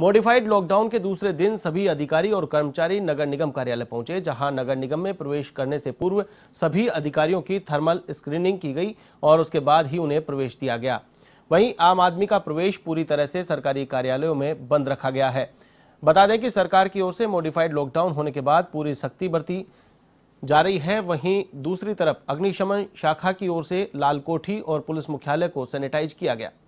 modified lockdown के दूसरे दिन सभी अधिकारी और कर्मचारी नगर निगम कार्यालय पहुंचे जहां नगर निगम में प्रवेश करने से पूर्व सभी अधिकारियों की थर्मल स्क्रीनिंग की गई और उसके बाद ही उन्हें प्रवेश दिया गया वहीं आम आदमी का प्रवेश पूरी तरह से सरकारी कार्यालयों में बंद रखा गया है बता दें कि सरकार की ओर से मॉडिफाइड लॉकडाउन होने के बाद पूरी सख्ती बरती जा रही है वहीं दूसरी तरफ अग्निशमन शाखा की ओर से लालकोठी और पुलिस मुख्यालय को सैनिटाइज किया गया